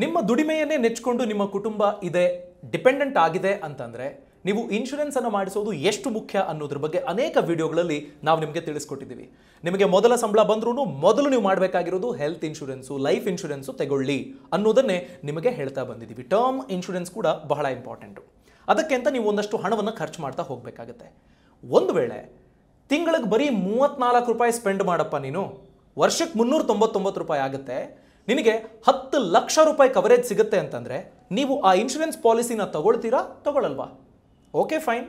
ನಿಮ್ಮ ದುಡಿಮೆಯನ್ನೇ ನೆಚ್ಚಿಕೊಂಡು ನಿಮ್ಮ ಕುಟುಂಬ ಇದೆ ಡಿಪೆಂಡೆಂಟ್ ಆಗಿದೆ ಅಂತಂದರೆ ನೀವು ಇನ್ಶೂರೆನ್ಸ್ ಅನ್ನು ಮಾಡಿಸೋದು ಎಷ್ಟು ಮುಖ್ಯ ಅನ್ನೋದ್ರ ಬಗ್ಗೆ ಅನೇಕ ವಿಡಿಯೋಗಳಲ್ಲಿ ನಾವು ನಿಮಗೆ ತಿಳಿಸ್ಕೊಟ್ಟಿದ್ದೀವಿ ನಿಮಗೆ ಮೊದಲ ಸಂಬಳ ಬಂದ್ರೂ ಮೊದಲು ನೀವು ಮಾಡಬೇಕಾಗಿರೋದು ಹೆಲ್ತ್ ಇನ್ಶೂರೆನ್ಸು ಲೈಫ್ ಇನ್ಶೂರೆನ್ಸು ತಗೊಳ್ಳಿ ಅನ್ನೋದನ್ನೇ ನಿಮಗೆ ಹೇಳ್ತಾ ಬಂದಿದ್ದೀವಿ ಟರ್ಮ್ ಇನ್ಶೂರೆನ್ಸ್ ಕೂಡ ಬಹಳ ಇಂಪಾರ್ಟೆಂಟು ಅದಕ್ಕೆ ಅಂತ ನೀವು ಒಂದಷ್ಟು ಹಣವನ್ನು ಖರ್ಚು ಮಾಡ್ತಾ ಹೋಗಬೇಕಾಗತ್ತೆ ಒಂದು ವೇಳೆ ತಿಂಗಳಿಗೆ ಬರೀ ಮೂವತ್ತ್ನಾಲ್ಕು ರೂಪಾಯಿ ಸ್ಪೆಂಡ್ ಮಾಡಪ್ಪ ನೀನು ವರ್ಷಕ್ಕೆ ಮುನ್ನೂರ ತೊಂಬತ್ತೊಂಬತ್ತು ರೂಪಾಯಿ ಆಗುತ್ತೆ ನಿನಗೆ ಹತ್ತು ಲಕ್ಷ ರೂಪಾಯಿ ಕವರೇಜ್ ಸಿಗುತ್ತೆ ಅಂತಂದರೆ ನೀವು ಆ ಇನ್ಶೂರೆನ್ಸ್ ಪಾಲಿಸಿನ ತಗೊಳ್ತೀರಾ ತಗೊಳ್ಳಲ್ವಾ ಓಕೆ ಫೈನ್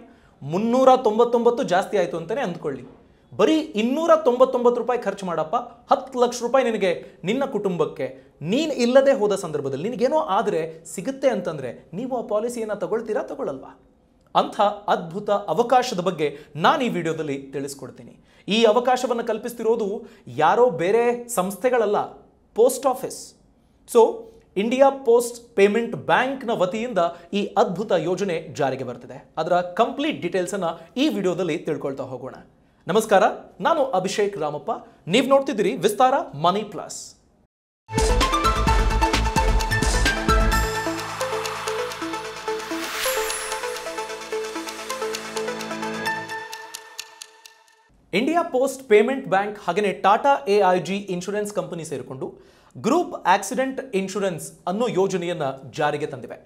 ಮುನ್ನೂರ ತೊಂಬತ್ತೊಂಬತ್ತು ಜಾಸ್ತಿ ಆಯಿತು ಅಂತಲೇ ಅಂದ್ಕೊಳ್ಳಿ ಬರೀ ಇನ್ನೂರ ತೊಂಬತ್ತೊಂಬತ್ತು ರೂಪಾಯಿ ಖರ್ಚು ಮಾಡಪ್ಪ ಹತ್ತು ಲಕ್ಷ ರೂಪಾಯಿ ನಿನಗೆ ನಿನ್ನ ಕುಟುಂಬಕ್ಕೆ ನೀನು ಇಲ್ಲದೆ ಹೋದ ಸಂದರ್ಭದಲ್ಲಿ ನಿನಗೇನೋ ಆದರೆ ಸಿಗುತ್ತೆ ಅಂತಂದರೆ ನೀವು ಆ ಪಾಲಿಸಿಯನ್ನು ತಗೊಳ್ತೀರಾ ತಗೊಳ್ಳಲ್ವಾ ಅಂಥ ಅದ್ಭುತ ಅವಕಾಶದ ಬಗ್ಗೆ ನಾನು ಈ ವಿಡಿಯೋದಲ್ಲಿ ತಿಳಿಸ್ಕೊಡ್ತೀನಿ ಈ ಅವಕಾಶವನ್ನು ಕಲ್ಪಿಸ್ತಿರೋದು ಯಾರೋ ಬೇರೆ ಸಂಸ್ಥೆಗಳಲ್ಲ post office so India post payment ಬ್ಯಾಂಕ್ನ ವತಿಯಿಂದ ಈ ಅದ್ಭುತ ಯೋಜನೆ ಜಾರಿಗೆ ಬರ್ತಿದೆ ಅದರ ಕಂಪ್ಲೀಟ್ ಡೀಟೇಲ್ಸನ್ನು ಈ ವಿಡಿಯೋದಲ್ಲಿ ತಿಳ್ಕೊಳ್ತಾ ಹೋಗೋಣ ನಮಸ್ಕಾರ ನಾನು ಅಭಿಷೇಕ್ ರಾಮಪ್ಪ ನೀವು ನೋಡ್ತಿದ್ದೀರಿ Vistara money plus India post payment bank ಹಾಗೆಯೇ Tata A I G insurance company ಸೇರಿಕೊಂಡು ಗ್ರೂಪ್ ಆಕ್ಸಿಡೆಂಟ್ ಇನ್ಶೂರೆನ್ಸ್ ಅನ್ನೋ ಯೋಜನೆಯನ್ನು ಜಾರಿಗೆ ತಂದಿವೆ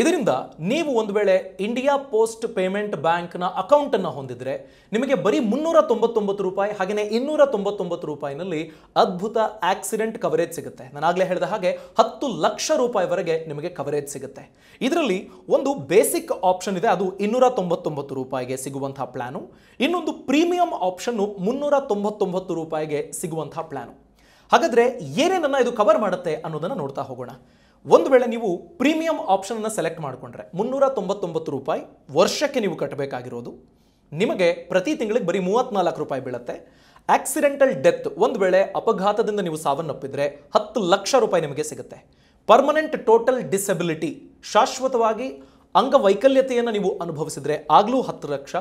ಇದರಿಂದ ನೀವು ಒಂದು ವೇಳೆ ಇಂಡಿಯಾ ಪೋಸ್ಟ್ ಪೇಮೆಂಟ್ ಬ್ಯಾಂಕ್ನ ಅಕೌಂಟನ್ನು ಹೊಂದಿದ್ರೆ ನಿಮಗೆ ಬರೀ ಮುನ್ನೂರ ತೊಂಬತ್ತೊಂಬತ್ತು ರೂಪಾಯಿ ಹಾಗೆಯೇ ಇನ್ನೂರ ತೊಂಬತ್ತೊಂಬತ್ತು ರೂಪಾಯಿನಲ್ಲಿ ಅದ್ಭುತ ಆಕ್ಸಿಡೆಂಟ್ ಕವರೇಜ್ ಸಿಗುತ್ತೆ ನಾನು ಆಗಲೇ ಹೇಳಿದ ಹಾಗೆ ಹತ್ತು ಲಕ್ಷ ರೂಪಾಯಿವರೆಗೆ ನಿಮಗೆ ಕವರೇಜ್ ಸಿಗುತ್ತೆ ಇದರಲ್ಲಿ ಒಂದು ಬೇಸಿಕ್ ಆಪ್ಷನ್ ಇದೆ ಅದು ಇನ್ನೂರ ತೊಂಬತ್ತೊಂಬತ್ತು ರೂಪಾಯಿಗೆ ಸಿಗುವಂತಹ ಪ್ಲಾನು ಇನ್ನೊಂದು ಪ್ರೀಮಿಯಂ ಆಪ್ಷನ್ನು ಮುನ್ನೂರ ತೊಂಬತ್ತೊಂಬತ್ತು ರೂಪಾಯಿಗೆ ಸಿಗುವಂತಹ ಪ್ಲಾನು ಹಾಗಾದರೆ ಏನೇನನ್ನು ಇದು ಕವರ್ ಮಾಡುತ್ತೆ ಅನ್ನೋದನ್ನು ನೋಡ್ತಾ ಹೋಗೋಣ ಒಂದು ವೇಳೆ ನೀವು ಪ್ರೀಮಿಯಂ ಆಪ್ಷನನ್ನು ಸೆಲೆಕ್ಟ್ ಮಾಡಿಕೊಂಡ್ರೆ ಮುನ್ನೂರ ತೊಂಬತ್ತೊಂಬತ್ತು ರೂಪಾಯಿ ವರ್ಷಕ್ಕೆ ನೀವು ಕಟ್ಟಬೇಕಾಗಿರೋದು ನಿಮಗೆ ಪ್ರತಿ ತಿಂಗಳಿಗೆ ಬರೀ ಮೂವತ್ನಾಲ್ಕು ರೂಪಾಯಿ ಬೀಳುತ್ತೆ ಆಕ್ಸಿಡೆಂಟಲ್ ಡೆತ್ ಒಂದು ವೇಳೆ ಅಪಘಾತದಿಂದ ನೀವು ಸಾವನ್ನಪ್ಪಿದ್ರೆ ಹತ್ತು ಲಕ್ಷ ರೂಪಾಯಿ ನಿಮಗೆ ಸಿಗುತ್ತೆ ಪರ್ಮನೆಂಟ್ ಟೋಟಲ್ ಡಿಸೆಬಿಲಿಟಿ ಶಾಶ್ವತವಾಗಿ ಅಂಗವೈಕಲ್ಯತೆಯನ್ನು ನೀವು ಅನುಭವಿಸಿದ್ರೆ ಆಗಲೂ ಹತ್ತು ಲಕ್ಷ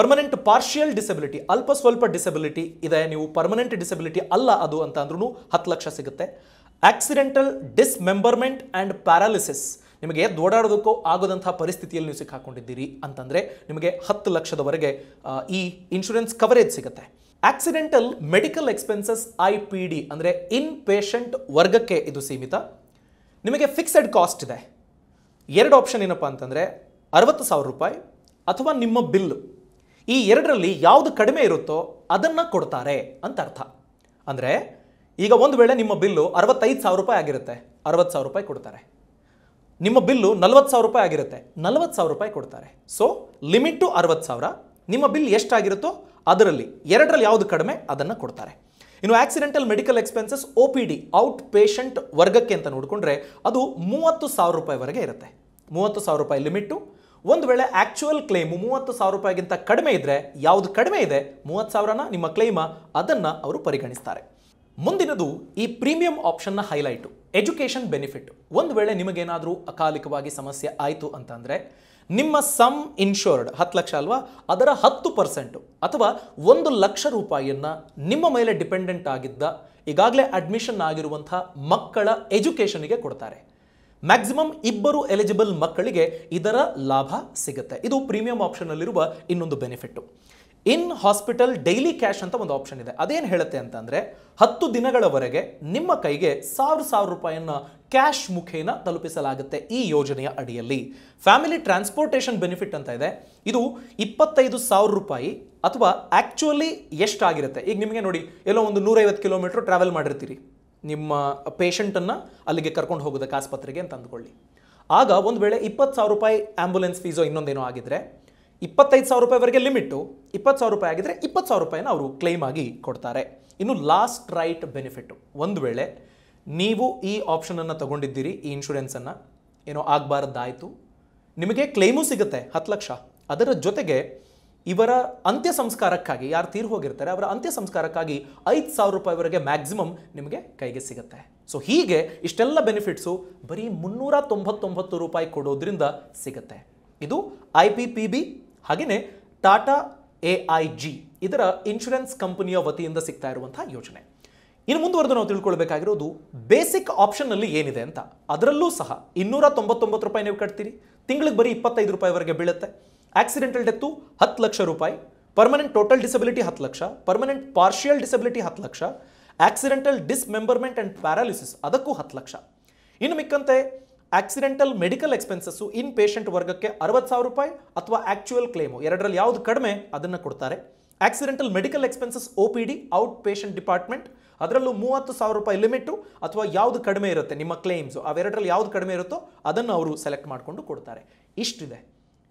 ಪರ್ಮನೆಂಟ್ ಪಾರ್ಷಿಯಲ್ ಡಿಸೆಬಿಲಿಟಿ ಅಲ್ಪ ಸ್ವಲ್ಪ ಡಿಸೆಬಿಲಿಟಿ ಇದೆ ನೀವು ಪರ್ಮನೆಂಟ್ ಡಿಸೆಬಿಲಿಟಿ ಅಲ್ಲ ಅದು ಅಂತ ಅಂದ್ರೂ ಹತ್ತು ಲಕ್ಷ ಸಿಗುತ್ತೆ ಆಕ್ಸಿಡೆಂಟಲ್ ಡಿಸ್ಮೆಂಬರ್ಮೆಂಟ್ ಆ್ಯಂಡ್ ಪ್ಯಾರಾಲಿಸಿಸ್ ನಿಮಗೆ ದೋಡಾಡೋದಕ್ಕೂ ಆಗದಂಥ ಪರಿಸ್ಥಿತಿಯಲ್ಲಿ ನೀವು ಸಿಕ್ಕಾಕೊಂಡಿದ್ದೀರಿ ಅಂತಂದರೆ ನಿಮಗೆ ಹತ್ತು ಲಕ್ಷದವರೆಗೆ ಈ ಇನ್ಶೂರೆನ್ಸ್ ಕವರೇಜ್ ಸಿಗುತ್ತೆ accidental medical expenses I P D ಅಂದರೆ ಇನ್ ಪೇಷಂಟ್ ವರ್ಗಕ್ಕೆ ಇದು ಸೀಮಿತ ನಿಮಗೆ ಫಿಕ್ಸೆಡ್ ಕಾಸ್ಟ್ ಇದೆ ಎರಡು ಆಪ್ಷನ್ ಏನಪ್ಪ ಅಂತಂದರೆ ಅರವತ್ತು ಸಾವಿರ ರೂಪಾಯಿ ಅಥವಾ ನಿಮ್ಮ ಬಿಲ್ಲು ಈ ಎರಡರಲ್ಲಿ ಯಾವುದು ಕಡಿಮೆ ಇರುತ್ತೋ ಅದನ್ನು ಕೊಡ್ತಾರೆ ಅಂತ ಅರ್ಥ ಅಂದರೆ ಈಗ ಒಂದು ವೇಳೆ ನಿಮ್ಮ ಬಿಲ್ಲು ಅರವತ್ತೈದು ಸಾವಿರ ರೂಪಾಯಿ ಆಗಿರುತ್ತೆ ಅರವತ್ತು ಸಾವಿರ ರೂಪಾಯಿ ಕೊಡ್ತಾರೆ ನಿಮ್ಮ ಬಿಲ್ಲು ನಲವತ್ತು ಸಾವಿರ ರೂಪಾಯಿ ಆಗಿರುತ್ತೆ ನಲವತ್ತು ಸಾವಿರ ರೂಪಾಯಿ ಕೊಡ್ತಾರೆ ಸೊ ಲಿಮಿಟು ಅರವತ್ತು ಸಾವಿರ ನಿಮ್ಮ ಬಿಲ್ ಎಷ್ಟಾಗಿರುತ್ತೋ ಅದರಲ್ಲಿ ಎರಡರಲ್ಲಿ ಯಾವುದು ಕಡಿಮೆ ಅದನ್ನು ಕೊಡ್ತಾರೆ ಇನ್ನು accidental medical expenses O P D out patient ವರ್ಗಕ್ಕೆ ಅಂತ ನೋಡಿಕೊಂಡ್ರೆ ಅದು ಮೂವತ್ತು ಸಾವಿರ ರೂಪಾಯಿವರೆಗೆ ಇರುತ್ತೆ ಮೂವತ್ತು ಸಾವಿರ ರೂಪಾಯಿ ಲಿಮಿಟು ಒಂದು ವೇಳೆ ಆ್ಯಕ್ಚುಯಲ್ ಕ್ಲೇಮು ಮೂವತ್ತು ಸಾವಿರ ರೂಪಾಯಿಗಿಂತ ಕಡಿಮೆ ಇದ್ದರೆ ಯಾವುದು ಕಡಿಮೆ ಇದೆ ಮೂವತ್ತು ಸಾವಿರನ ನಿಮ್ಮ ಕ್ಲೇಮ ಅದನ್ನು ಅವರು ಪರಿಗಣಿಸ್ತಾರೆ ಮುಂದಿನದು ಈ ಪ್ರೀಮಿಯಂ ಆಪ್ಷನ್ನ ಹೈಲೈಟು ಎಜುಕೇಷನ್ ಬೆನಿಫಿಟ್ ಒಂದು ವೇಳೆ ನಿಮಗೇನಾದರೂ ಅಕಾಲಿಕವಾಗಿ ಸಮಸ್ಯೆ ಆಯಿತು ಅಂತಂದರೆ ನಿಮ್ಮ ಸಮ್ ಇನ್ಶೋರ್ಡ್ ಹತ್ತು ಲಕ್ಷ ಅಲ್ವಾ ಅದರ ಹತ್ತು ಪರ್ಸೆಂಟು ಅಥವಾ ಒಂದು ಲಕ್ಷ ರೂಪಾಯಿಯನ್ನು ನಿಮ್ಮ ಮೇಲೆ ಡಿಪೆಂಡೆಂಟ್ ಆಗಿದ್ದ ಈಗಾಗಲೇ ಅಡ್ಮಿಷನ್ ಆಗಿರುವಂಥ ಮಕ್ಕಳ ಎಜುಕೇಷನಿಗೆ ಕೊಡ್ತಾರೆ ಮ್ಯಾಕ್ಸಿಮಮ್ ಇಬ್ಬರು ಎಲಿಜಿಬಲ್ ಮಕ್ಕಳಿಗೆ ಇದರ ಲಾಭ ಸಿಗುತ್ತೆ ಇದು ಪ್ರೀಮಿಯಂ ಆಪ್ಷನ್ನಲ್ಲಿರುವ ಇನ್ನೊಂದು benefit in hospital daily cash ಅಂತ ಒಂದು ಆಪ್ಷನ್ ಇದೆ ಅದೇನು ಹೇಳುತ್ತೆ ಅಂತಂದರೆ ಹತ್ತು ದಿನಗಳವರೆಗೆ ನಿಮ್ಮ ಕೈಗೆ ಸಾವಿರ ಸಾವಿರ ರೂಪಾಯಿಯನ್ನು ಕ್ಯಾಶ್ ಮುಖೇನ ತಲುಪಿಸಲಾಗುತ್ತೆ ಈ ಯೋಜನೆಯ ಅಡಿಯಲ್ಲಿ ಫ್ಯಾಮಿಲಿ ಟ್ರಾನ್ಸ್ಪೋರ್ಟೇಷನ್ ಬೆನಿಫಿಟ್ ಅಂತ ಇದೆ ಇದು ಇಪ್ಪತ್ತೈದು ಸಾವಿರ ರೂಪಾಯಿ ಅಥವಾ ಆ್ಯಕ್ಚುಲಿ ಎಷ್ಟಾಗಿರುತ್ತೆ ಈಗ ನಿಮಗೆ ನೋಡಿ ಎಲ್ಲೋ ಒಂದು ನೂರೈವತ್ತು ಕಿಲೋಮೀಟ್ರ್ ಟ್ರಾವೆಲ್ ಮಾಡಿರ್ತೀರಿ ನಿಮ್ಮ ಪೇಷಂಟನ್ನು ಅಲ್ಲಿಗೆ ಕರ್ಕೊಂಡು ಹೋಗೋದಕ್ಕೆ ಆಸ್ಪತ್ರೆಗೆ ಅಂತ ಅಂದ್ಕೊಳ್ಳಿ ಆಗ ಒಂದು ವೇಳೆ ಇಪ್ಪತ್ತು ಸಾವಿರ ರೂಪಾಯಿ ಆ್ಯಂಬುಲೆನ್ಸ್ ಫೀಸೋ ಇನ್ನೊಂದೇನೋ ಆಗಿದ್ರೆ ಇಪ್ಪತ್ತೈದು ಸಾವಿರ ರೂಪಾಯಿವರೆಗೆ ಲಿಮಿಟು ಇಪ್ಪತ್ತು ಸಾವಿರ ರೂಪಾಯಿ ಆಗಿದ್ರೆ ಇಪ್ಪತ್ತು ಸಾವಿರ ರೂಪಾಯಿನ ಅವರು ಕ್ಲೈಮ್ ಆಗಿ ಕೊಡ್ತಾರೆ ಇನ್ನು ಲಾಸ್ಟ್ ರೈಟ್ ಬೆನಿಫಿಟ್ಟು ಒಂದು ವೇಳೆ ನೀವು ಈ ಆಪ್ಷನನ್ನು ತಗೊಂಡಿದ್ದೀರಿ ಈ ಇನ್ಶೂರೆನ್ಸನ್ನು ಏನೋ ಆಗಬಾರ್ದಾಯಿತು ನಿಮಗೆ ಕ್ಲೈಮು ಸಿಗುತ್ತೆ ಹತ್ತು ಲಕ್ಷ ಅದರ ಜೊತೆಗೆ ಇವರ ಅಂತ್ಯ ಸಂಸ್ಕಾರಕ್ಕಾಗಿ ಯಾರು ತೀರು ಹೋಗಿರ್ತಾರೆ ಅವರ ಅಂತ್ಯ ಸಂಸ್ಕಾರಕ್ಕಾಗಿ ಐದು ಸಾವಿರ ರೂಪಾಯಿವರೆಗೆ ಮ್ಯಾಕ್ಸಿಮಮ್ ನಿಮಗೆ ಕೈಗೆ ಸಿಗುತ್ತೆ ಸೊ ಹೀಗೆ ಇಷ್ಟೆಲ್ಲ ಬೆನಿಫಿಟ್ಸು ಬರೀ ಮುನ್ನೂರ ತೊಂಬತ್ತೊಂಬತ್ತು ರೂಪಾಯಿ ಕೊಡೋದ್ರಿಂದ ಸಿಗುತ್ತೆ ಇದು ಐ ಪಿ ಪಿ ಬಿ ಹಾಗೆಯೇ ಟಾಟಾ ಎ ಐ ಜಿ ಇದರ ಇನ್ಶೂರೆನ್ಸ್ ಕಂಪನಿಯ ವತಿಯಿಂದ ಸಿಗ್ತಾ ಇರುವಂತಹ ಯೋಜನೆ ಇನ್ನು ಮುಂದುವರೆದು ನಾವು ತಿಳ್ಕೊಳ್ಬೇಕಾಗಿರೋದು ಬೇಸಿಕ್ ಆಪ್ಷನ್ನಲ್ಲಿ ಏನಿದೆ ಅಂತ ಅದರಲ್ಲೂ ಸಹ ಇನ್ನೂರ ತೊಂಬತ್ತೊಂಬತ್ತು ರೂಪಾಯಿ ನೀವು ಕಟ್ತೀರಿ ತಿಂಗಳಿಗೆ ಬರೀ ಇಪ್ಪತ್ತೈದು ರೂಪಾಯಿವರೆಗೆ ಬೀಳುತ್ತೆ ಆಕ್ಸಿಡೆಂಟಲ್ ಡೆತ್ತು ಹತ್ತು ಲಕ್ಷ ರೂಪಾಯಿ ಪರ್ಮನೆಂಟ್ ಟೋಟಲ್ ಡಿಸಬಿಲಿಟಿ ಹತ್ತು ಲಕ್ಷ ಪರ್ಮನೆಂಟ್ ಪಾರ್ಷಿಯಲ್ ಡಿಸಬಿಲಿಟಿ ಹತ್ತು lakh accidental dismemberment and paralysis ಅದಕ್ಕೂ ಹತ್ತು ಲಕ್ಷ ಇನ್ನು ಮಿಕ್ಕಂತೆ accidental medical expenses in patient ವರ್ಗಕ್ಕೆ ಅರವತ್ತು ಸಾವಿರ ರೂಪಾಯಿ ಅಥವಾ ಆ್ಯಕ್ಚುಯಲ್ ಕ್ಲೇಮು ಎರಡರಲ್ಲಿ ಯಾವುದು ಕಡಿಮೆ ಅದನ್ನು ಕೊಡ್ತಾರೆ accidental medical expenses O P D out patient department ಅದರಲ್ಲೂ ಮೂವತ್ತು ಸಾವಿರ ರೂಪಾಯಿ ಲಿಮಿಟು ಅಥವಾ ಯಾವುದು ಕಡಿಮೆ ಇರುತ್ತೆ ನಿಮ್ಮ ಕ್ಲೇಮ್ಸು ಅವೆರಡರಲ್ಲಿ ಯಾವುದು ಕಡಿಮೆ ಇರುತ್ತೋ ಅದನ್ನು ಅವರು ಸೆಲೆಕ್ಟ್ ಮಾಡಿಕೊಂಡು ಕೊಡ್ತಾರೆ ಇಷ್ಟಿದೆ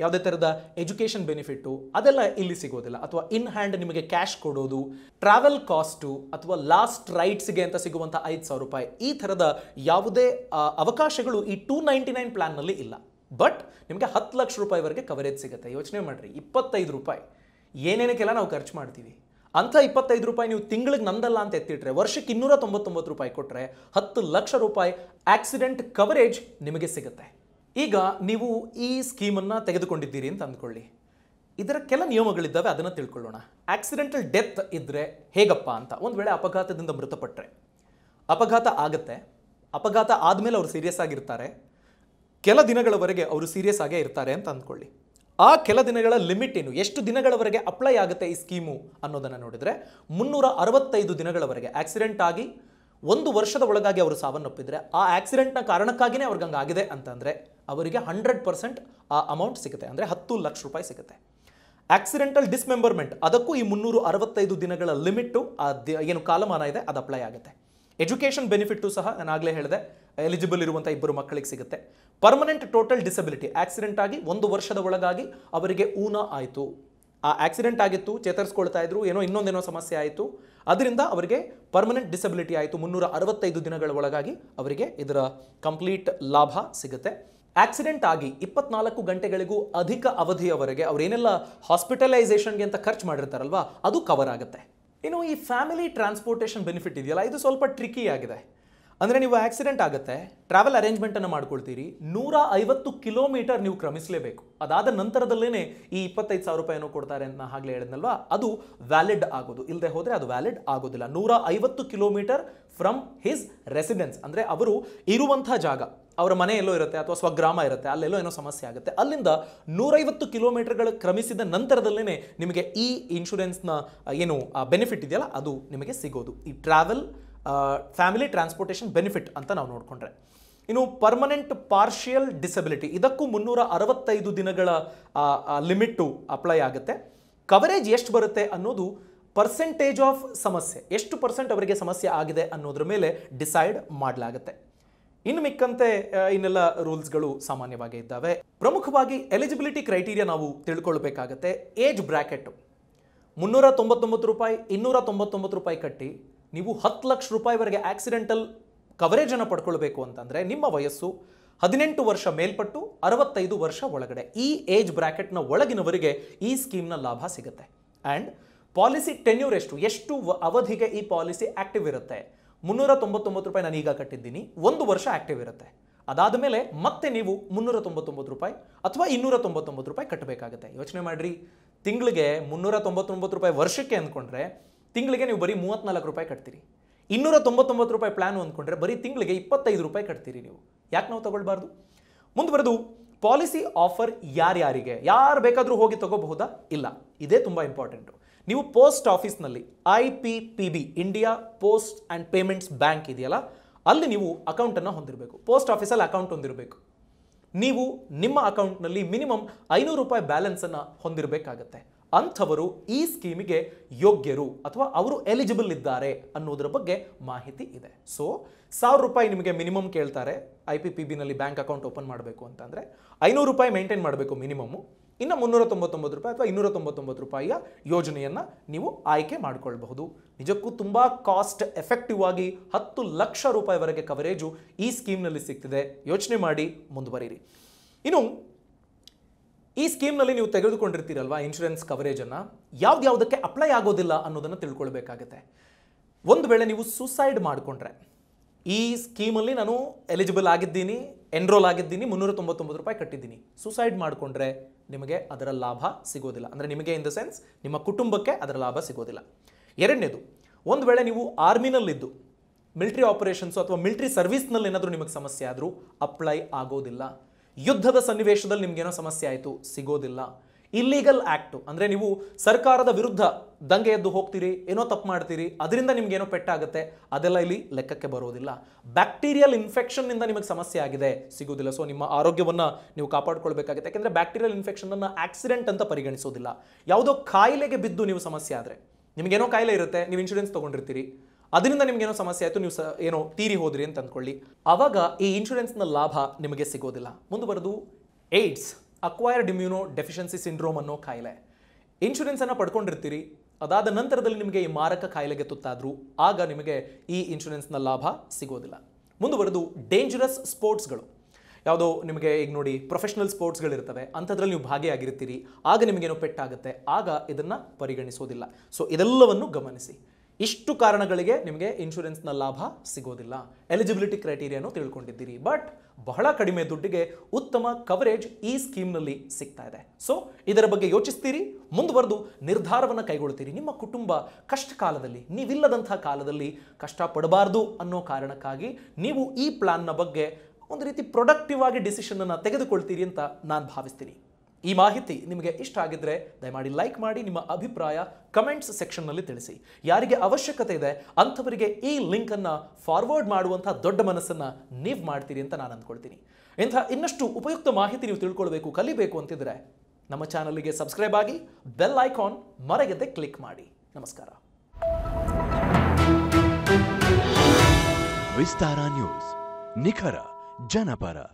ಯಾವುದೇ ಥರದ ಎಜುಕೇಷನ್ ಬೆನಿಫಿಟ್ಟು ಅದೆಲ್ಲ ಇಲ್ಲಿ ಸಿಗೋದಿಲ್ಲ ಅಥವಾ ಇನ್ ಹ್ಯಾಂಡ್ ನಿಮಗೆ ಕ್ಯಾಶ್ ಕೊಡೋದು ಟ್ರಾವೆಲ್ ಕಾಸ್ಟು ಅಥವಾ ಲಾಸ್ಟ್ ರೈಟ್ಸ್ಗೆ ಅಂತ ಸಿಗುವಂಥ ಐದು ಸಾವಿರ ರೂಪಾಯಿ ಈ ಥರದ ಯಾವುದೇ ಅವಕಾಶಗಳು ಈ ಟೂ ನೈಂಟಿ ನೈನ್ ಪ್ಲ್ಯಾನ್ನಲ್ಲಿ ಇಲ್ಲ ಬಟ್ ನಿಮಗೆ ಹತ್ತು ಲಕ್ಷ ರೂಪಾಯಿವರೆಗೆ ಕವರೇಜ್ ಸಿಗುತ್ತೆ ಯೋಚನೆ ಮಾಡಿರಿ ಇಪ್ಪತ್ತೈದು ರೂಪಾಯಿ ಏನೇನಕ್ಕೆಲ್ಲ ನಾವು ಖರ್ಚು ಮಾಡ್ತೀವಿ ಅಂಥ ಇಪ್ಪತ್ತೈದು ರೂಪಾಯಿ ನೀವು ತಿಂಗಳಿಗೆ ನಂದಲ್ಲ ಅಂತ ಎತ್ತಿಟ್ರೆ ವರ್ಷಕ್ಕೆ ಇನ್ನೂರ ತೊಂಬತ್ತೊಂಬತ್ತು ರೂಪಾಯಿ ಕೊಟ್ಟರೆ ಹತ್ತು ಲಕ್ಷ ರೂಪಾಯಿ ಆಕ್ಸಿಡೆಂಟ್ ಕವರೇಜ್ ನಿಮಗೆ ಸಿಗುತ್ತೆ ಈಗ ನೀವು ಈ ಸ್ಕೀಮನ್ನು ತೆಗೆದುಕೊಂಡಿದ್ದೀರಿ ಅಂತ ಅಂದ್ಕೊಳ್ಳಿ ಇದರ ಕೆಲ ನಿಯಮಗಳಿದ್ದಾವೆ ಅದನ್ನು ತಿಳ್ಕೊಳ್ಳೋಣ ಆಕ್ಸಿಡೆಂಟಲ್ ಡೆತ್ ಇದ್ದರೆ ಹೇಗಪ್ಪ ಅಂತ ಒಂದು ವೇಳೆ ಅಪಘಾತದಿಂದ ಮೃತಪಟ್ಟರೆ ಅಪಘಾತ ಆಗುತ್ತೆ ಅಪಘಾತ ಆದಮೇಲೆ ಅವರು ಸೀರಿಯಸ್ ಆಗಿರ್ತಾರೆ ಕೆಲ ದಿನಗಳವರೆಗೆ ಅವರು ಸೀರಿಯಸ್ ಆಗೇ ಇರ್ತಾರೆ ಅಂತ ಅಂದ್ಕೊಳ್ಳಿ ಆ ಕೆಲ ದಿನಗಳ ಲಿಮಿಟ್ ಏನು ಎಷ್ಟು ದಿನಗಳವರೆಗೆ ಅಪ್ಲೈ ಆಗುತ್ತೆ ಈ ಸ್ಕೀಮು ಅನ್ನೋದನ್ನು ನೋಡಿದರೆ ಮುನ್ನೂರ ಅರವತ್ತೈದು ದಿನಗಳವರೆಗೆ ಆಕ್ಸಿಡೆಂಟ್ ಆಗಿ ಒಂದು ವರ್ಷದ ಒಳಗಾಗಿ ಅವರು ಸಾವನ್ನಪ್ಪಿದರೆ ಆ ಆಕ್ಸಿಡೆಂಟ್ನ ಕಾರಣಕ್ಕಾಗಿಯೇ ಅವ್ರಿಗೆ ಹಂಗಾಗಿದೆ ಅಂತಂದರೆ ಅವರಿಗೆ ಹಂಡ್ರೆಡ್ ಪರ್ಸೆಂಟ್ ಆ ಅಮೌಂಟ್ ಸಿಗುತ್ತೆ ಅಂದರೆ ಹತ್ತು ಲಕ್ಷ ರೂಪಾಯಿ ಸಿಗುತ್ತೆ ಆಕ್ಸಿಡೆಂಟಲ್ ಡಿಸ್ಮೆಂಬರ್ಮೆಂಟ್ ಅದಕ್ಕೂ ಈ ಮುನ್ನೂರು ಅರವತ್ತೈದು ದಿನಗಳ ಲಿಮಿಟು ಏನು ಕಾಲಮಾನ ಇದೆ ಅದು ಅಪ್ಲೈ ಆಗುತ್ತೆ ಎಜುಕೇಷನ್ ಬೆನಿಫಿಟ್ಟು ಸಹ ನಾನು ಆಗಲೇ ಹೇಳಿದೆ ಎಲಿಜಿಬಲ್ ಇರುವಂಥ ಇಬ್ಬರು ಮಕ್ಕಳಿಗೆ ಸಿಗುತ್ತೆ ಪರ್ಮನೆಂಟ್ ಟೋಟಲ್ ಡಿಸಬಿಲಿಟಿ ಆಕ್ಸಿಡೆಂಟ್ ಆಗಿ ಒಂದು ವರ್ಷದ ಒಳಗಾಗಿ ಅವರಿಗೆ ಊನ ಆಯಿತು ಆ ಆಕ್ಸಿಡೆಂಟ್ ಆಗಿತ್ತು ಚೇತರಿಸ್ಕೊಳ್ತಾ ಇದ್ರು ಏನೋ ಇನ್ನೊಂದೇನೋ ಸಮಸ್ಯೆ ಆಯಿತು ಅದರಿಂದ ಅವರಿಗೆ ಪರ್ಮನೆಂಟ್ ಡಿಸಬಿಲಿಟಿ ಆಯಿತು ಮುನ್ನೂರ ಅರವತ್ತೈದು ದಿನಗಳ ಒಳಗಾಗಿ ಅವರಿಗೆ ಇದರ ಕಂಪ್ಲೀಟ್ ಲಾಭ ಸಿಗುತ್ತೆ ಆಕ್ಸಿಡೆಂಟ್ ಆಗಿ ಇಪ್ಪತ್ನಾಲ್ಕು ಗಂಟೆಗಳಿಗೂ ಅಧಿಕ ಅವಧಿಯವರೆಗೆ ಅವರೇನೆಲ್ಲ ಹಾಸ್ಪಿಟಲೈಸೇಷನ್ಗೆ ಅಂತ ಖರ್ಚು ಮಾಡಿರ್ತಾರಲ್ವಾ ಅದು ಕವರ್ ಆಗುತ್ತೆ ಇನ್ನು ಈ ಫ್ಯಾಮಿಲಿ ಟ್ರಾನ್ಸ್ಪೋರ್ಟೇಷನ್ ಬೆನಿಫಿಟ್ ಇದೆಯಲ್ಲ ಇದು ಸ್ವಲ್ಪ ಟ್ರಿಕಿ ಆಗಿದೆ ಅಂದರೆ ನೀವು ಆಕ್ಸಿಡೆಂಟ್ ಆಗುತ್ತೆ ಟ್ರಾವೆಲ್ ಅರೇಂಜ್ಮೆಂಟನ್ನು ಮಾಡ್ಕೊಳ್ತೀರಿ ನೂರ ಐವತ್ತು ಕಿಲೋಮೀಟರ್ ನೀವು ಕ್ರಮಿಸಲೇಬೇಕು ಅದಾದ ನಂತರದಲ್ಲೇ ಈ ಇಪ್ಪತ್ತೈದು ಸಾವಿರ ಏನೋ ಕೊಡ್ತಾರೆ ಅಂತ ನಾನು ಆಗಲೇ ಅದು ವ್ಯಾಲಿಡ್ ಆಗೋದು ಇಲ್ಲದೆ ಹೋದರೆ ಅದು ವ್ಯಾಲಿಡ್ ಆಗೋದಿಲ್ಲ ನೂರ ಐವತ್ತು ಕಿಲೋಮೀಟರ್ ಫ್ರಮ್ ಹಿಸ್ ರೆಸಿಡೆನ್ಸ್ ಅಂದರೆ ಅವರು ಇರುವಂಥ ಜಾಗ ಅವರ ಮನೆ ಎಲ್ಲೋ ಇರುತ್ತೆ ಅಥವಾ ಸ್ವಗ್ರಾಮ ಇರುತ್ತೆ ಅಲ್ಲೆಲ್ಲೋ ಏನೋ ಸಮಸ್ಯೆ ಆಗುತ್ತೆ ಅಲ್ಲಿಂದ ನೂರೈವತ್ತು ಕಿಲೋಮೀಟರ್ಗಳು ಕ್ರಮಿಸಿದ ನಂತರದಲ್ಲೇ ನಿಮಗೆ ಈ ಇನ್ಶೂರೆನ್ಸ್ನ ಏನು ಬೆನಿಫಿಟ್ ಇದೆಯಲ್ಲ ಅದು ನಿಮಗೆ ಸಿಗೋದು ಈ ಟ್ರಾವೆಲ್ ಫ್ಯಾಮಿಲಿ ಟ್ರಾನ್ಸ್ಪೋರ್ಟೇಷನ್ ಬೆನಿಫಿಟ್ ಅಂತ ನಾವು ನೋಡಿಕೊಂಡ್ರೆ ಇನ್ನು ಪರ್ಮನೆಂಟ್ ಪಾರ್ಷಿಯಲ್ ಡಿಸಬಿಲಿಟಿ ಇದಕ್ಕೂ ಮುನ್ನೂರ ಅರವತ್ತೈದು ದಿನಗಳ ಲಿಮಿಟು ಅಪ್ಲೈ ಆಗುತ್ತೆ ಕವರೇಜ್ ಎಷ್ಟು ಬರುತ್ತೆ ಅನ್ನೋದು ಪರ್ಸೆಂಟೇಜ್ ಆಫ್ ಸಮಸ್ಯೆ ಎಷ್ಟು ಪರ್ಸೆಂಟ್ ಅವರಿಗೆ ಸಮಸ್ಯೆ ಆಗಿದೆ ಅನ್ನೋದ್ರ ಮೇಲೆ ಡಿಸೈಡ್ ಮಾಡಲಾಗುತ್ತೆ ಇನ್ನು ಮಿಕ್ಕಂತೆ ಇನ್ನೆಲ್ಲ ರೂಲ್ಸ್ಗಳು ಸಾಮಾನ್ಯವಾಗಿ ಇದ್ದಾವೆ ಪ್ರಮುಖವಾಗಿ ಎಲಿಜಿಬಿಲಿಟಿ ಕ್ರೈಟೀರಿಯಾ ನಾವು ತಿಳ್ಕೊಳ್ಬೇಕಾಗತ್ತೆ ಏಜ್ ಬ್ರ್ಯಾಕೆಟು ಮುನ್ನೂರ ತೊಂಬತ್ತೊಂಬತ್ತು ರೂಪಾಯಿ ಇನ್ನೂರ ತೊಂಬತ್ತೊಂಬತ್ತು ರೂಪಾಯಿ ಕಟ್ಟಿ ನೀವು ಹತ್ತು ಲಕ್ಷ ರೂಪಾಯಿವರೆಗೆ ಆಕ್ಸಿಡೆಂಟಲ್ ಕವರೇಜನ್ನು ಪಡ್ಕೊಳ್ಬೇಕು ಅಂತಂದರೆ ನಿಮ್ಮ ವಯಸ್ಸು ಹದಿನೆಂಟು ವರ್ಷ ಮೇಲ್ಪಟ್ಟು ಅರವತ್ತೈದು ವರ್ಷ ಒಳಗಡೆ ಈ ಏಜ್ ಬ್ರ್ಯಾಕೆಟ್ನ ಒಳಗಿನವರಿಗೆ ಈ ಸ್ಕೀಮ್ನ ಲಾಭ ಸಿಗುತ್ತೆ ಆ್ಯಂಡ್ ಪಾಲಿಸಿ ಟೆನ್ಯೂರ್ ಎಷ್ಟು ಎಷ್ಟು ಅವಧಿಗೆ ಈ ಪಾಲಿಸಿ ಆ್ಯಕ್ಟಿವ್ ಇರುತ್ತೆ ಮುನ್ನೂರ ತೊಂಬತ್ತೊಂಬತ್ತು ರೂಪಾಯಿ ನಾನು ಈಗ ಕಟ್ಟಿದ್ದೀನಿ ಒಂದು ವರ್ಷ ಆ್ಯಕ್ಟಿವ್ ಇರುತ್ತೆ ಅದಾದ ಮೇಲೆ ಮತ್ತೆ ನೀವು ಮುನ್ನೂರ ತೊಂಬತ್ತೊಂಬತ್ತು ರೂಪಾಯಿ ಅಥವಾ ಇನ್ನೂರ ತೊಂಬತ್ತೊಂಬತ್ತು ರೂಪಾಯಿ ಕಟ್ಟಬೇಕಾಗುತ್ತೆ ಯೋಚನೆ ಮಾಡಿರಿ ತಿಂಗಳಿಗೆ ಮುನ್ನೂರ ತೊಂಬತ್ತೊಂಬತ್ತು ರೂಪಾಯಿ ವರ್ಷಕ್ಕೆ ಅಂದ್ಕೊಂಡ್ರೆ ತಿಂಗಳಿಗೆ ನೀವು ಬರೀ ಮೂವತ್ತ್ನಾಲ್ಕು ರೂಪಾಯಿ ಕಟ್ತೀರಿ ಇನ್ನೂರ ತೊಂಬತ್ತೊಂಬತ್ತು ರೂಪಾಯಿ ಪ್ಲ್ಯಾನ್ ಅಂದ್ಕೊಂಡ್ರೆ ಬರೀ ತಿಂಗಳಿಗೆ ಇಪ್ಪತ್ತೈದು ರೂಪಾಯಿ ಕಟ್ತೀರಿ ನೀವು ಯಾಕೆ ನಾವು ತಗೊಳ್ಬಾರ್ದು ಮುಂದುವರೆದು ಪಾಲಿಸಿ ಆಫರ್ ಯಾರ್ಯಾರಿಗೆ ಯಾರು ಬೇಕಾದರೂ ಹೋಗಿ ತಗೋಬಹುದಾ ಇಲ್ಲ ಇದೇ ತುಂಬ ಇಂಪಾರ್ಟೆಂಟು ನೀವು ಪೋಸ್ಟ್ ಆಫೀಸ್ನಲ್ಲಿ I P P B India post and payments bank ಇದೆಯಲ್ಲ ಅಲ್ಲಿ ನೀವು ಅಕೌಂಟನ್ನು ಹೊಂದಿರಬೇಕು ಪೋಸ್ಟ್ ಆಫೀಸಲ್ಲಿ ಅಕೌಂಟ್ ಹೊಂದಿರಬೇಕು ನೀವು ನಿಮ್ಮ ಅಕೌಂಟ್ನಲ್ಲಿ ಮಿನಿಮಮ್ ಐನೂರು ರೂಪಾಯಿ ಬ್ಯಾಲೆನ್ಸನ್ನು ಹೊಂದಿರಬೇಕಾಗತ್ತೆ ಅಂಥವರು ಈ ಸ್ಕೀಮಿಗೆ ಯೋಗ್ಯರು ಅಥವಾ ಅವರು ಎಲಿಜಿಬಲ್ ಇದ್ದಾರೆ ಅನ್ನೋದ್ರ ಬಗ್ಗೆ ಮಾಹಿತಿ ಇದೆ ಸೊ ಸಾವಿರ ರೂಪಾಯಿ ನಿಮಗೆ ಮಿನಿಮಮ್ ಕೇಳ್ತಾರೆ ಐ ಪಿ ಪಿ ಬಿನಲ್ಲಿ ಬ್ಯಾಂಕ್ ಅಕೌಂಟ್ ಓಪನ್ ಮಾಡಬೇಕು ಅಂತಂದರೆ ಐನೂರು ರೂಪಾಯಿ ಮೇಂಟೈನ್ ಮಾಡಬೇಕು ಮಿನಿಮಮ್ಮು ಇನ್ನು ಮುನ್ನೂರ ತೊಂಬತ್ತೊಂಬತ್ತು ರೂಪಾಯಿ ಅಥವಾ ಇನ್ನೂರ ತೊಂಬತ್ತೊಂಬತ್ತು ರೂಪಾಯಿಯ ಯೋಜನೆಯನ್ನು ನೀವು ಆಯ್ಕೆ ಮಾಡಿಕೊಳ್ಬಹುದು ನಿಜಕ್ಕೂ ತುಂಬ ಕಾಸ್ಟ್ ಎಫೆಕ್ಟಿವ್ ಆಗಿ ಹತ್ತು ಲಕ್ಷ ರೂಪಾಯಿವರೆಗೆ ಕವರೇಜು ಈ ಸ್ಕೀಮ್ನಲ್ಲಿ ಸಿಗ್ತಿದೆ ಯೋಚನೆ ಮಾಡಿ ಮುಂದುವರಿಯಿರಿ ಇನ್ನು ಈ ಸ್ಕೀಮ್ನಲ್ಲಿ ನೀವು ತೆಗೆದುಕೊಂಡಿರ್ತೀರಲ್ವಾ ಇನ್ಶೂರೆನ್ಸ್ ಕವರೇಜನ್ನು ಯಾವುದಕ್ಕೆ ಅಪ್ಲೈ ಆಗೋದಿಲ್ಲ ಅನ್ನೋದನ್ನು ತಿಳ್ಕೊಳ್ಬೇಕಾಗತ್ತೆ ಒಂದು ವೇಳೆ ನೀವು ಸೂಸೈಡ್ ಮಾಡಿಕೊಂಡ್ರೆ ಈ ಸ್ಕೀಮಲ್ಲಿ ನಾನು ಎಲಿಜಿಬಲ್ ಆಗಿದ್ದೀನಿ ಎನ್ರೋಲ್ ಆಗಿದ್ದೀನಿ ಮುನ್ನೂರ ತೊಂಬತ್ತೊಂಬತ್ತು ರೂಪಾಯಿ ಕಟ್ಟಿದ್ದೀನಿ ಸೂಸೈಡ್ ಮಾಡಿಕೊಂಡ್ರೆ ನಿಮಗೆ ಅದರ ಲಾಭ ಸಿಗೋದಿಲ್ಲ ಅಂದರೆ ನಿಮಗೆ ಇನ್ ದ ಸೆನ್ಸ್ ನಿಮ್ಮ ಕುಟುಂಬಕ್ಕೆ ಅದರ ಲಾಭ ಸಿಗೋದಿಲ್ಲ ಎರಡನೇದು ಒಂದು ವೇಳೆ ನೀವು ಆರ್ಮಿನಲ್ಲಿದ್ದು ಮಿಲ್ಟ್ರಿ ಆಪರೇಷನ್ಸು ಅಥವಾ ಮಿಲ್ಟ್ರಿ ಸರ್ವಿಸ್ನಲ್ಲಿ ಏನಾದರೂ ನಿಮಗೆ ಸಮಸ್ಯೆ ಆದರೂ ಅಪ್ಲೈ ಆಗೋದಿಲ್ಲ ಯುದ್ಧದ ಸನ್ನಿವೇಶದಲ್ಲಿ ನಿಮಗೇನೋ ಸಮಸ್ಯೆ ಆಯಿತು ಸಿಗೋದಿಲ್ಲ ಇಲ್ಲೀಗಲ್ ಆ್ಯಕ್ಟು ಅಂದರೆ ನೀವು ಸರ್ಕಾರದ ವಿರುದ್ಧ ದಂಗೆ ಎದ್ದು ಹೋಗ್ತೀರಿ ಏನೋ ತಪ್ಪು ಮಾಡ್ತೀರಿ ಅದರಿಂದ ನಿಮ್ಗೇನೋ ಪೆಟ್ಟಾಗುತ್ತೆ ಅದೆಲ್ಲ ಇಲ್ಲಿ ಲೆಕ್ಕಕ್ಕೆ ಬರೋದಿಲ್ಲ ಬ್ಯಾಕ್ಟೀರಿಯಲ್ ಇನ್ಫೆಕ್ಷನ್ನಿಂದ ನಿಮಗೆ ಸಮಸ್ಯೆ ಆಗಿದೆ ಸಿಗೋದಿಲ್ಲ ಸೊ ನಿಮ್ಮ ಆರೋಗ್ಯವನ್ನು ನೀವು ಕಾಪಾಡಿಕೊಳ್ಬೇಕಾಗುತ್ತೆ ಯಾಕೆಂದರೆ ಬ್ಯಾಕ್ಟೀರಿಯಲ್ ಇನ್ಫೆಕ್ಷನನ್ನು ಆಕ್ಸಿಡೆಂಟ್ ಅಂತ ಪರಿಗಣಿಸೋದಿಲ್ಲ ಯಾವುದೋ ಕಾಯಿಲೆಗೆ ಬಿದ್ದು ನೀವು ಸಮಸ್ಯೆ ಆದರೆ ನಿಮಗೇನೋ ಕಾಯಿಲೆ ಇರುತ್ತೆ ನೀವು ಇನ್ಶೂರೆನ್ಸ್ ತೊಗೊಂಡಿರ್ತೀರಿ ಅದರಿಂದ ನಿಮಗೇನೋ ಸಮಸ್ಯೆ ಆಯಿತು ನೀವು ಸ ಏನೋ ತೀರಿ ಹೋದ್ರಿ ಅಂತ ಅಂದ್ಕೊಳ್ಳಿ ಆವಾಗ ಈ ಇನ್ಶೂರೆನ್ಸ್ನ ಲಾಭ ನಿಮಗೆ ಸಿಗೋದಿಲ್ಲ ಮುಂದುವರೆದು AIDS acquired immunodeficiency syndrome ಅನ್ನೋ ಕಾಯಿಲೆ ಇನ್ಶೂರೆನ್ಸನ್ನು ಪಡ್ಕೊಂಡಿರ್ತೀರಿ ಅದಾದ ನಂತರದಲ್ಲಿ ನಿಮಗೆ ಈ ಮಾರಕ ಕಾಯಿಲೆಗೆ ತುತ್ತಾದರೂ ಆಗ ನಿಮಗೆ ಈ ಇನ್ಶೂರೆನ್ಸ್ನ ಲಾಭ ಸಿಗೋದಿಲ್ಲ ಮುಂದುವರೆದು ಡೇಂಜರಸ್ ಸ್ಪೋರ್ಟ್ಸ್ಗಳು ಯಾವುದೋ ನಿಮಗೆ ಈಗ ನೋಡಿ ಪ್ರೊಫೆಷ್ನಲ್ ಸ್ಪೋರ್ಟ್ಸ್ಗಳಿರ್ತವೆ ಅಂಥದ್ರಲ್ಲಿ ನೀವು ಭಾಗಿಯಾಗಿರ್ತೀರಿ ಆಗ ನಿಮಗೇನೋ ಪೆಟ್ಟಾಗುತ್ತೆ ಆಗ ಇದನ್ನು ಪರಿಗಣಿಸೋದಿಲ್ಲ ಸೊ ಇದೆಲ್ಲವನ್ನು ಗಮನಿಸಿ ಇಷ್ಟು ಕಾರಣಗಳಿಗೆ ನಿಮಗೆ ಇನ್ಶೂರೆನ್ಸ್ನ ಲಾಭ ಸಿಗೋದಿಲ್ಲ ಎಲಿಜಿಬಿಲಿಟಿ ಕ್ರೈಟೀರಿಯಾನು ತಿಳ್ಕೊಂಡಿದ್ದೀರಿ ಬಟ್ ಬಹಳ ಕಡಿಮೆ ದುಡ್ಡಿಗೆ ಉತ್ತಮ ಕವರೇಜ್ ಈ ಸ್ಕೀಮ್ನಲ್ಲಿ ಸಿಗ್ತಾ ಇದೆ ಸೊ ಇದರ ಬಗ್ಗೆ ಯೋಚಿಸ್ತೀರಿ ಮುಂದುವರೆದು ನಿರ್ಧಾರವನ್ನು ಕೈಗೊಳ್ತೀರಿ ನಿಮ್ಮ ಕುಟುಂಬ ಕಷ್ಟ ಕಾಲದಲ್ಲಿ ನೀವಿಲ್ಲದಂಥ ಕಾಲದಲ್ಲಿ ಕಷ್ಟ ಪಡಬಾರ್ದು ಅನ್ನೋ ಕಾರಣಕ್ಕಾಗಿ ನೀವು ಈ ಪ್ಲಾನ್ನ ಬಗ್ಗೆ ಒಂದು ರೀತಿ ಪ್ರೊಡಕ್ಟಿವ್ ಆಗಿ ಡಿಸಿಷನನ್ನು ತೆಗೆದುಕೊಳ್ತೀರಿ ಅಂತ ನಾನು ಭಾವಿಸ್ತೀನಿ ಈ ಮಾಹಿತಿ ನಿಮಗೆ ಇಷ್ಟ ಆಗಿದ್ರೆ ದಯಮಾಡಿ ಲೈಕ್ ಮಾಡಿ ನಿಮ್ಮ ಅಭಿಪ್ರಾಯ ಕಮೆಂಟ್ಸ್ ಸೆಕ್ಷನ್ನಲ್ಲಿ ತಿಳಿಸಿ ಯಾರಿಗೆ ಅವಶ್ಯಕತೆ ಇದೆ ಅಂಥವರಿಗೆ ಈ ಲಿಂಕನ್ನು ಫಾರ್ವರ್ಡ್ ಮಾಡುವಂಥ ದೊಡ್ಡ ಮನಸ್ಸನ್ನು ನೀವು ಮಾಡ್ತೀರಿ ಅಂತ ನಾನು ಅಂದ್ಕೊಳ್ತೀನಿ ಇಂಥ ಇನ್ನಷ್ಟು ಉಪಯುಕ್ತ ಮಾಹಿತಿ ನೀವು ತಿಳ್ಕೊಳ್ಬೇಕು ಕಲಿಬೇಕು ಅಂತಿದ್ರೆ ನಮ್ಮ ಚಾನಲ್ಗೆ ಸಬ್ಸ್ಕ್ರೈಬ್ ಆಗಿ ಬೆಲ್ ಐಕಾನ್ ಮರೆಗೆದ್ದೆ ಕ್ಲಿಕ್ ಮಾಡಿ ನಮಸ್ಕಾರ ವಿಸ್ತಾರ ನ್ಯೂಸ್ ನಿಖರ ಜನಪರ